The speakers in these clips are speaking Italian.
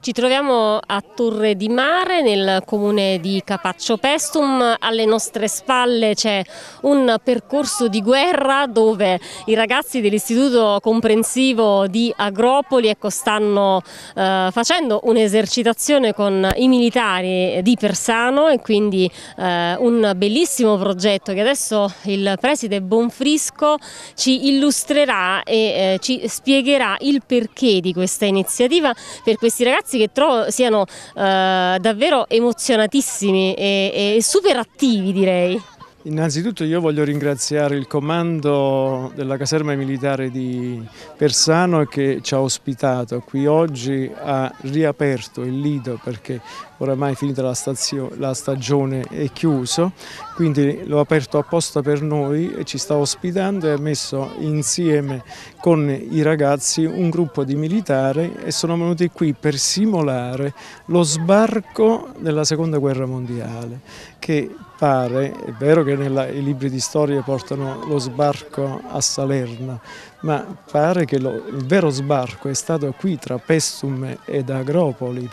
Ci troviamo a Torre di Mare nel comune di Capaccio Pestum, alle nostre spalle c'è un percorso di guerra dove i ragazzi dell'istituto comprensivo di Agropoli ecco, stanno eh, facendo un'esercitazione con i militari di Persano e quindi eh, un bellissimo progetto che adesso il preside Bonfrisco ci illustrerà e eh, ci spiegherà il perché di questa iniziativa per questi ragazzi ragazzi che trovo siano eh, davvero emozionatissimi e, e super attivi direi. Innanzitutto io voglio ringraziare il comando della caserma militare di Persano che ci ha ospitato qui oggi, ha riaperto il lido perché oramai è finita la, la stagione è chiuso, quindi l'ho aperto apposta per noi e ci sta ospitando e ha messo insieme con i ragazzi un gruppo di militari e sono venuti qui per simulare lo sbarco della seconda guerra mondiale che appare, è vero che nella, i libri di storia portano lo sbarco a Salerno, ma pare che lo, il vero sbarco è stato qui tra Pestum ed Agropoli.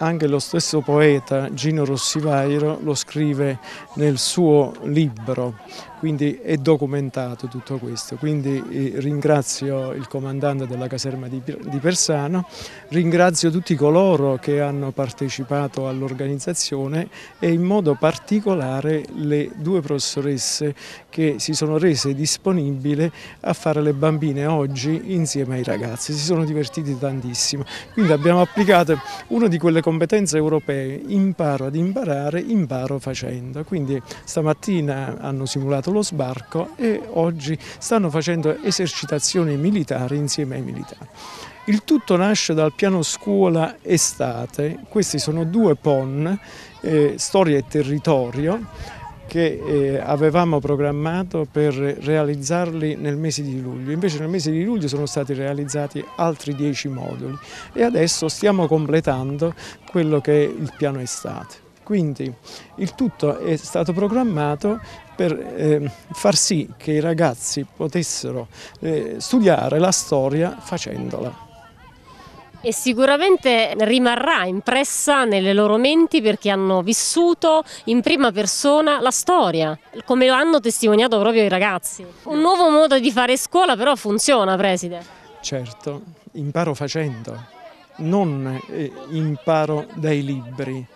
Anche lo stesso poeta Gino Rossivairo lo scrive nel suo libro, quindi è documentato tutto questo. Quindi eh, ringrazio il comandante della caserma di, Persano, ringrazio tutti coloro che hanno partecipato all'organizzazione e in modo particolare le due professoresse che si sono rese disponibili a fare le bambine oggi insieme ai ragazzi, si sono divertiti tantissimo. Quindi abbiamo applicato una di quelle competenze europee, imparo ad imparare, imparo facendo. Quindi stamattina hanno simulato effettuato lo sbarco e oggi stanno facendo esercitazioni militari insieme ai militari. Il tutto nasce dal piano scuola estate, questi sono due PON, eh, storia e territorio, che eh, avevamo programmato per realizzarli nel mese di luglio. Invece nel mese di luglio sono stati realizzati altri dieci moduli e adesso stiamo completando quello che è il piano estate. Quindi il tutto è stato programmato per eh, far sì che i ragazzi potessero eh, studiare la storia facendola. E sicuramente rimarrà impressa nelle loro menti perché hanno vissuto in prima persona la storia, come lo hanno testimoniato proprio i ragazzi. Un nuovo modo di fare scuola però funziona, Preside. Certo, imparo facendo, non eh, imparo dai libri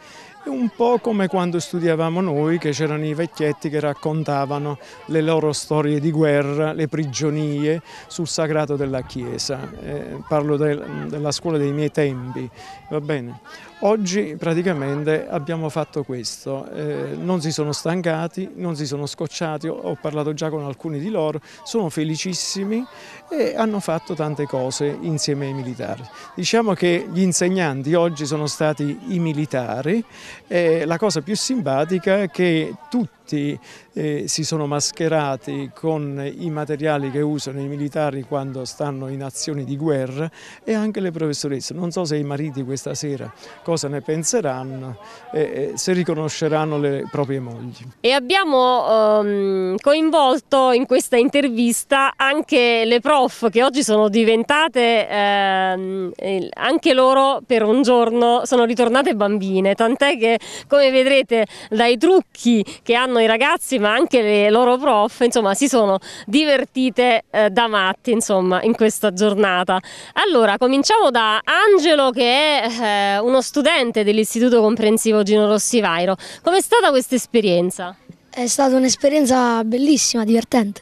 un po' come quando studiavamo noi che c'erano i vecchietti che raccontavano le loro storie di guerra, le prigionie sul sagrato della Chiesa. Eh, parlo de della scuola dei miei tempi, va bene? Oggi praticamente abbiamo fatto questo, eh, non si sono stancati, non si sono scocciati, ho parlato già con alcuni di loro, sono felicissimi e hanno fatto tante cose insieme ai militari. Diciamo che gli insegnanti oggi sono stati i militari, eh, la cosa più simpatica è che tutti tutti eh, si sono mascherati con i materiali che usano i militari quando stanno in azioni di guerra e anche le professoresse. Non so se i mariti questa sera cosa ne penseranno, eh, eh se riconosceranno le proprie mogli. E abbiamo ehm, coinvolto in questa intervista anche le prof che oggi sono diventate, ehm, anche loro per un giorno sono ritornate bambine, tant'è che come vedrete dai trucchi che hanno hanno i ragazzi ma anche le loro prof insomma si sono divertite eh, da matti insomma in questa giornata. Allora cominciamo da Angelo che è eh, uno studente dell'istituto comprensivo Gino Rossi Vairo. Com'è stata questa esperienza? È stata un'esperienza bellissima, divertente,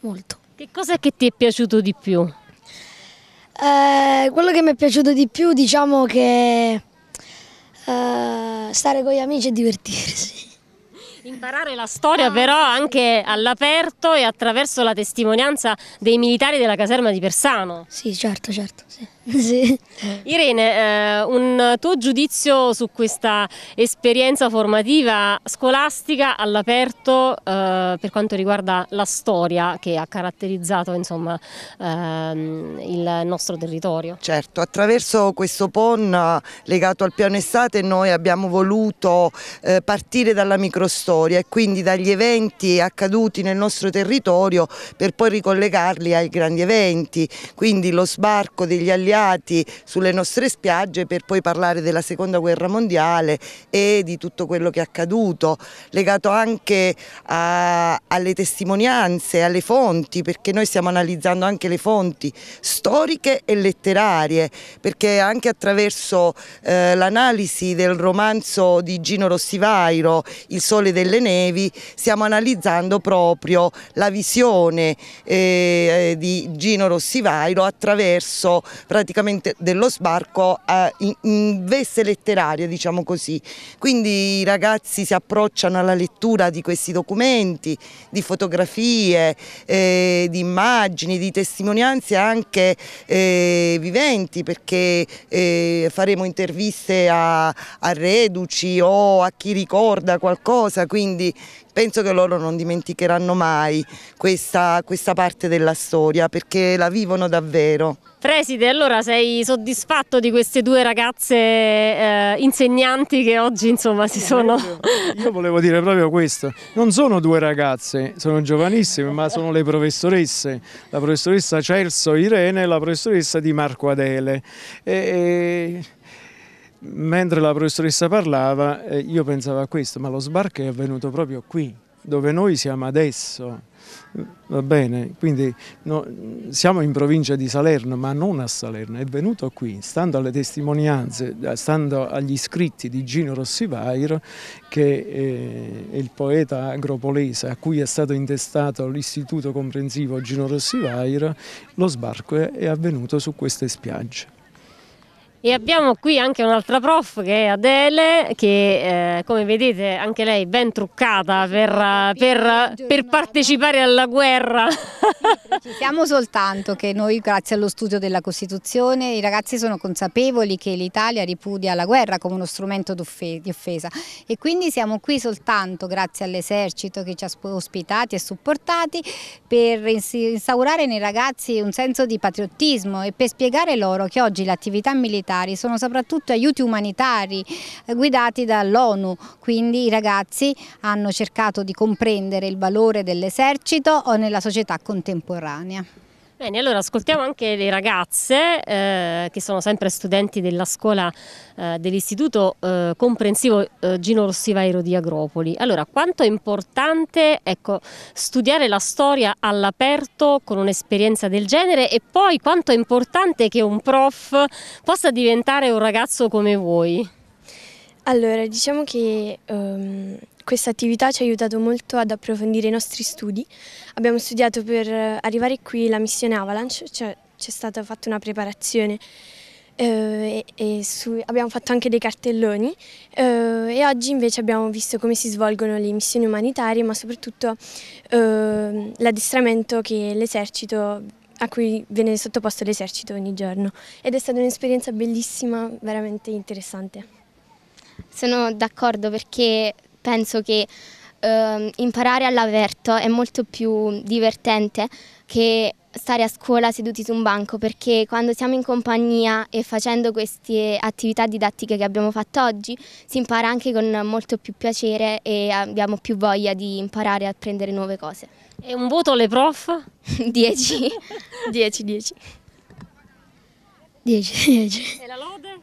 molto. Che cosa è che ti è piaciuto di più? Eh, quello che mi è piaciuto di più diciamo che eh, stare con gli amici e divertirsi. Imparare la storia però anche all'aperto e attraverso la testimonianza dei militari della caserma di Persano. Sì, certo, certo, sì. Sì. Irene, eh, un tuo giudizio su questa esperienza formativa scolastica all'aperto eh, per quanto riguarda la storia che ha caratterizzato insomma, ehm, il nostro territorio? Certo, attraverso questo PON legato al piano estate noi abbiamo voluto eh, partire dalla microstoria e quindi dagli eventi accaduti nel nostro territorio per poi ricollegarli ai grandi eventi, quindi lo sbarco degli alleati rifugiati sulle nostre spiagge per poi parlare della seconda guerra mondiale e di tutto quello che è accaduto, legato anche a, alle testimonianze, alle fonti, perché noi stiamo analizzando anche le fonti storiche e letterarie, perché anche attraverso eh, l'analisi del romanzo di Gino Rossivairo, Il sole delle nevi, stiamo analizzando proprio la visione eh, eh di Gino Rossivairo attraverso praticamente praticamente dello sbarco eh, in, in, veste letteraria, diciamo così. Quindi i ragazzi si approcciano alla lettura di questi documenti, di fotografie, eh, di immagini, di testimonianze anche eh, viventi, perché eh, faremo interviste a, a reduci o a chi ricorda qualcosa, quindi penso che loro non dimenticheranno mai questa, questa parte della storia perché la vivono davvero. Preside, allora sei soddisfatto di queste due ragazze eh, insegnanti che oggi insomma si sono... Io volevo dire proprio questo, non sono due ragazze, sono giovanissime ma sono le professoresse, la professoressa Celso Irene e la professoressa di Marco Adele. E, e mentre la professoressa parlava eh, io pensavo a questo, ma lo sbarco è avvenuto proprio qui, dove noi siamo adesso, va bene? Quindi no, siamo in provincia di Salerno, ma non a Salerno, è venuto qui, stando alle testimonianze, eh, stando agli scritti di Gino Rossivairo, che eh, è il poeta agropolese a cui è stato intestato l'istituto comprensivo Gino Rossivairo, lo sbarco è avvenuto su queste spiagge. E abbiamo qui anche un'altra prof che è Adele, che eh, come vedete anche lei ben truccata per, per, per partecipare alla guerra. Siamo soltanto che noi grazie allo studio della Costituzione i ragazzi sono consapevoli che l'Italia ripudia la guerra come uno strumento di offesa e quindi siamo qui soltanto grazie all'esercito che ci ha ospitati e supportati per instaurare nei ragazzi un senso di patriottismo e per spiegare loro che oggi l'attività militare umanitari, sono soprattutto aiuti umanitari eh, guidati dall'ONU, quindi i ragazzi hanno cercato di comprendere il valore dell'esercito nella società contemporanea. Bene, allora ascoltiamo anche le ragazze eh, che sono sempre studenti della scuola eh, dell'Istituto eh, Comprensivo eh, Gino Rossivairo di Agropoli. Allora, quanto è importante ecco, studiare la storia all'aperto con un'esperienza del genere e poi quanto è importante che un prof possa diventare un ragazzo come voi? Allora, diciamo che um, questa attività ci ha aiutato molto ad approfondire i nostri studi. Abbiamo studiato per eh, arrivare qui la missione Avalanche, cioè c'è stata fatta una preparazione eh, e, e su, abbiamo fatto anche dei cartelloni eh, e oggi invece abbiamo visto come si svolgono le missioni umanitarie ma soprattutto eh, l'addestramento a cui viene sottoposto l'esercito ogni giorno ed è stata un'esperienza bellissima, veramente interessante. Sono d'accordo perché penso che eh, imparare all'aperto è molto più divertente che stare a scuola seduti su un banco perché quando siamo in compagnia e facendo queste attività didattiche che abbiamo fatto oggi si impara anche con molto più piacere e abbiamo più voglia di imparare a apprendere nuove cose. E un voto alle prof? 10. 10, 10. 10, 10. E la lode?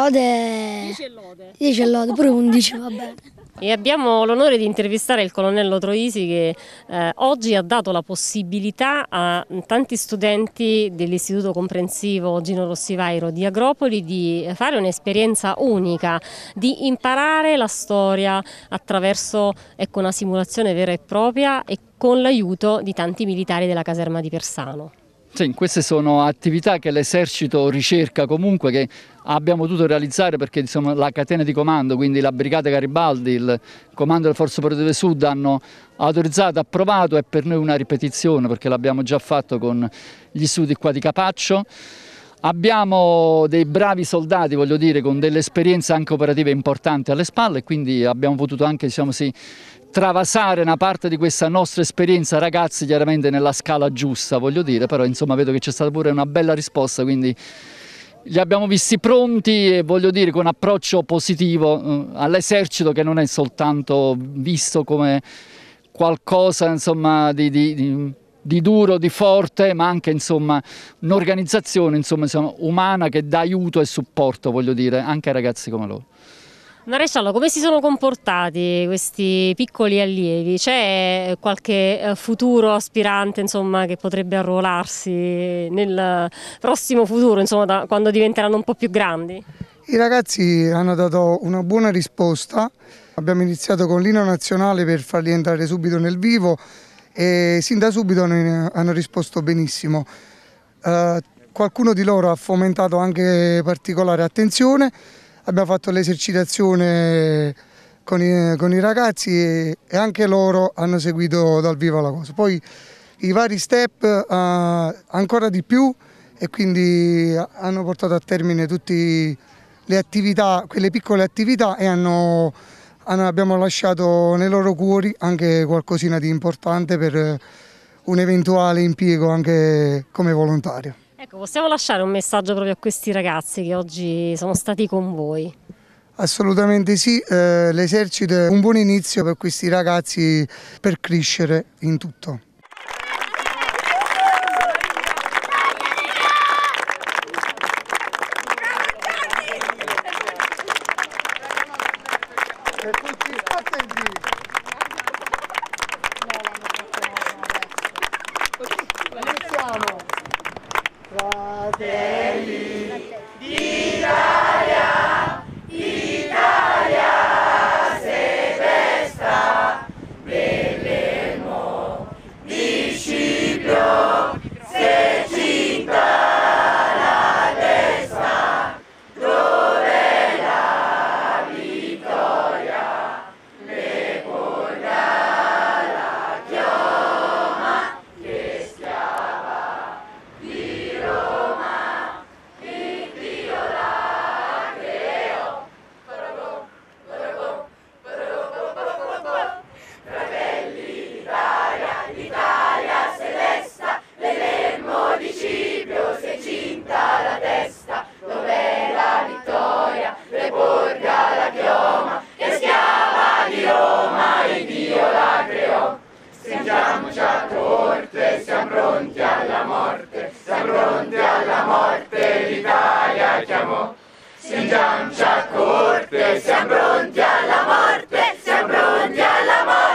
Ode... 10 e lode. 10 e lode, pure 11, va bene. E abbiamo l'onore di intervistare il colonnello Troisi che eh, oggi ha dato la possibilità a tanti studenti dell'Istituto Comprensivo Gino Rossivairo di Agropoli di fare un'esperienza unica, di imparare la storia attraverso ecco, una simulazione vera e propria e con l'aiuto di tanti militari della caserma di Persano. Sì, queste sono attività che l'esercito ricerca comunque, che abbiamo potuto realizzare perché insomma, la catena di comando, quindi la Brigata Garibaldi, il Comando delle Forze Operative Sud hanno autorizzato, approvato, è per noi una ripetizione perché l'abbiamo già fatto con gli studi qua di Capaccio. Abbiamo dei bravi soldati, voglio dire, con delle esperienze anche operative importanti alle spalle, quindi abbiamo potuto anche, diciamo sì, travasare una parte di questa nostra esperienza ragazzi chiaramente nella scala giusta voglio dire però insomma vedo che c'è stata pure una bella risposta quindi li abbiamo visti pronti e voglio dire con approccio positivo eh, all'esercito che non è soltanto visto come qualcosa insomma di, di, di di duro, di forte, ma anche un'organizzazione umana che dà aiuto e supporto, voglio dire, anche ai ragazzi come loro. Maresciallo, come si sono comportati questi piccoli allievi? C'è eh, qualche eh, futuro aspirante insomma, che potrebbe arruolarsi nel prossimo futuro, insomma, da, quando diventeranno un po' più grandi? I ragazzi hanno dato una buona risposta, abbiamo iniziato con l'ino nazionale per farli entrare subito nel vivo, e sin da subito hanno risposto benissimo. Eh, qualcuno di loro ha fomentato anche particolare attenzione, abbiamo fatto l'esercitazione con i, con i, ragazzi e, e, anche loro hanno seguito dal vivo la cosa. Poi i vari step eh, ancora di più e quindi hanno portato a termine tutte le attività, quelle piccole attività e hanno abbiamo lasciato nei loro cuori anche qualcosina di importante per eh, un eventuale impiego anche come volontario. Ecco, possiamo lasciare un messaggio proprio a questi ragazzi che oggi sono stati con voi? Assolutamente sì, eh, l'esercito è un buon inizio per questi ragazzi per crescere in tutto. lanciato orte, siamo pronti alla morte, siamo pronti alla morte, l'Italia chiamò. Si lancia corte, siamo pronti alla morte, siamo pronti alla morte.